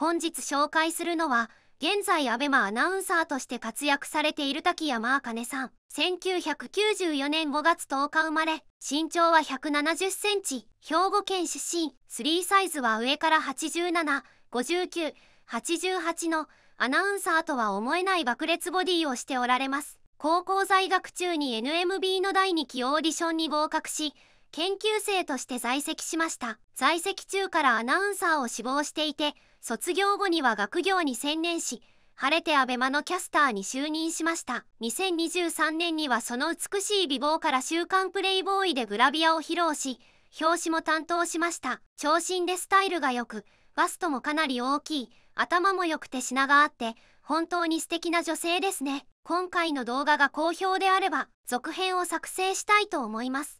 本日紹介するのは現在アベマアナウンサーとして活躍されている滝山あかねさん1994年5月10日生まれ身長は170センチ兵庫県出身3サイズは上から875988のアナウンサーとは思えない爆裂ボディをしておられます高校在学中に NMB の第2期オーディションに合格し研究生として在籍しました在籍中からアナウンサーを志望していて卒業後には学業に専念し晴れてアベマのキャスターに就任しました2023年にはその美しい美貌から「週刊プレイボーイ」でグラビアを披露し表紙も担当しました長身でスタイルが良くバストもかなり大きい頭も良くて品があって本当に素敵な女性ですね今回の動画が好評であれば続編を作成したいと思います